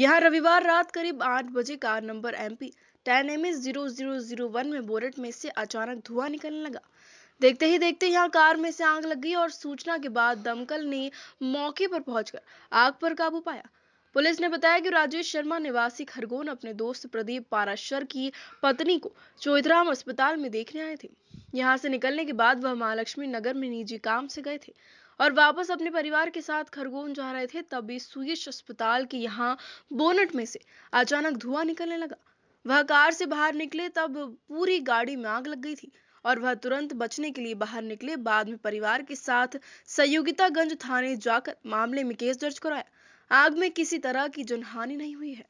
यहां रविवार रात करीब आठ बजे car number M P ten M S zero zero zero one में बोरेट में से अचानक धुआं निकलने लगा देखते ही देखते यहाँ कार में से आग लग गई और सूचना के बाद दमकल ने मौके पर पहुंचकर आग पर काबू पाया पुलिस ने बताया कि राजेश शर्मा निवासी खरगोन अपने दोस्त प्रदीप पाराशर की पत्नी को चोधराम अस्पताल में देखने आए थे यहाँ से निकलने के बाद वह महालक्ष्मी नगर में निजी काम से गए थे और वापस अपने परिवार के साथ खरगोन जा रहे थे तभी सुयश अस्पताल के यहाँ बोनट में से अचानक धुआं निकलने लगा वह कार से बाहर निकले तब पूरी गाड़ी में आग लग गई थी और वह तुरंत बचने के लिए बाहर निकले बाद में परिवार के साथ संयोगितागंज थाने जाकर मामले में केस दर्ज कराया आग में किसी तरह की जनहानि नहीं हुई है